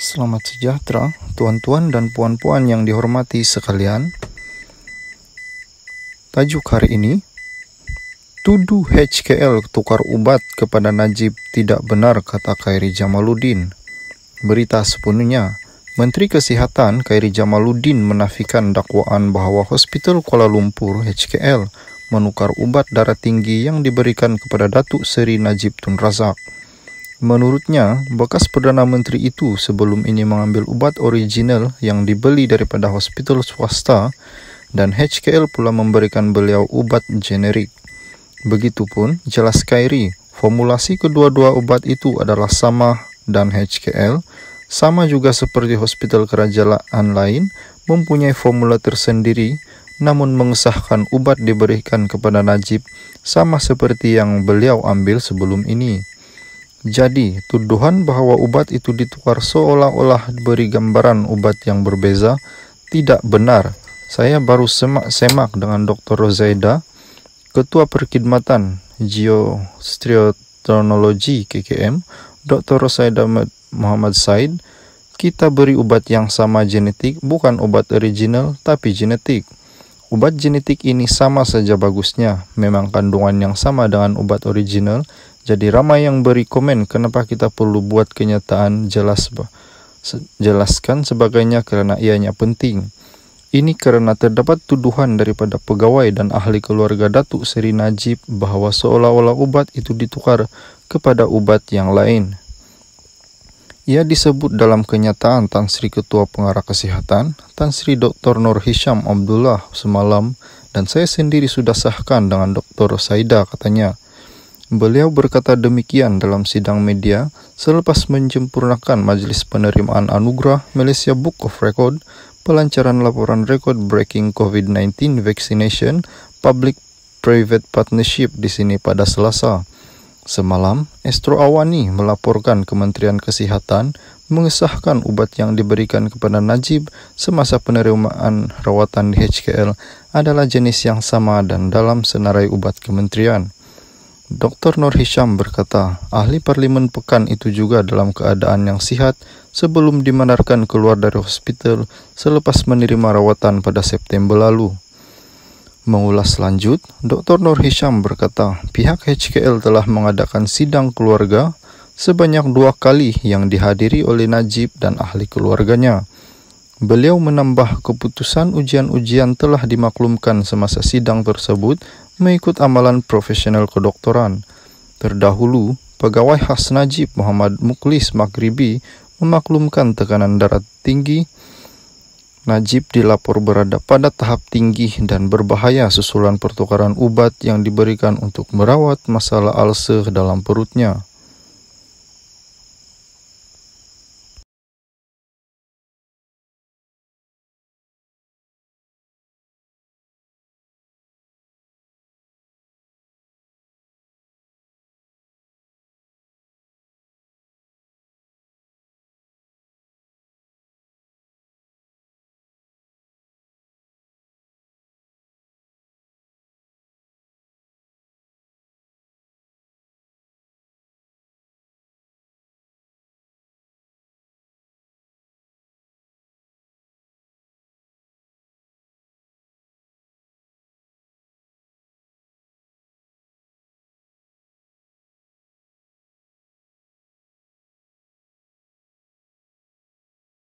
Selamat sejahtera, tuan-tuan dan puan-puan yang dihormati sekalian. Tajuk hari ini, Tuduh HKL tukar ubat kepada Najib tidak benar kata Khairi Jamaluddin. Berita sepenuhnya, Menteri Kesehatan Khairi Jamaluddin menafikan dakwaan bahwa Hospital Kuala Lumpur HKL menukar ubat darah tinggi yang diberikan kepada Datuk Seri Najib Tun Razak. Menurutnya, bekas Perdana Menteri itu sebelum ini mengambil ubat original yang dibeli daripada hospital swasta dan HKL pula memberikan beliau ubat generik. Begitupun, jelas Kairi, formulasi kedua-dua ubat itu adalah sama dan HKL, sama juga seperti hospital kerajaan lain, mempunyai formula tersendiri, namun mengesahkan ubat diberikan kepada Najib sama seperti yang beliau ambil sebelum ini. Jadi, tuduhan bahwa obat itu ditukar seolah-olah beri gambaran obat yang berbeza tidak benar. Saya baru semak-semak dengan Dr. Rozaida, Ketua Perkhidmatan Geostriotonologi KKM, Dr. Rozaida Muhammad Said, kita beri obat yang sama genetik, bukan obat original, tapi genetik. Obat genetik ini sama saja bagusnya, memang kandungan yang sama dengan obat original, jadi ramai yang beri komen kenapa kita perlu buat kenyataan jelas jelaskan sebagainya karena ianya penting. Ini karena terdapat tuduhan daripada pegawai dan ahli keluarga Datuk Seri Najib bahwa seolah-olah ubat itu ditukar kepada ubat yang lain. Ia disebut dalam kenyataan Tan Sri Ketua Pengarah Kesehatan, Tan Sri Dr. Nur Hisham Abdullah semalam, dan saya sendiri sudah sahkan dengan Dr. Saida katanya. Beliau berkata demikian dalam sidang media selepas menyempurnakan majlis penerimaan anugerah Malaysia Book of Record pelancaran laporan record breaking COVID-19 vaccination public private partnership di sini pada Selasa. Semalam, Astro Awani melaporkan Kementerian Kesihatan mengesahkan ubat yang diberikan kepada Najib semasa penerimaan rawatan di HKL adalah jenis yang sama dan dalam senarai ubat kementerian. Dr. Nur Hisham berkata, ahli parlimen pekan itu juga dalam keadaan yang sihat sebelum dimanarkan keluar dari hospital selepas menerima rawatan pada September lalu. Mengulas lanjut, Dr. Nur Hisham berkata, pihak HKL telah mengadakan sidang keluarga sebanyak dua kali yang dihadiri oleh Najib dan ahli keluarganya. Beliau menambah keputusan ujian-ujian telah dimaklumkan semasa sidang tersebut mengikut amalan profesional kedokteran. Terdahulu, pegawai khas Najib Muhammad Muklis Maghribi memaklumkan tekanan darah tinggi. Najib dilapor berada pada tahap tinggi dan berbahaya susulan pertukaran ubat yang diberikan untuk merawat masalah alse dalam perutnya.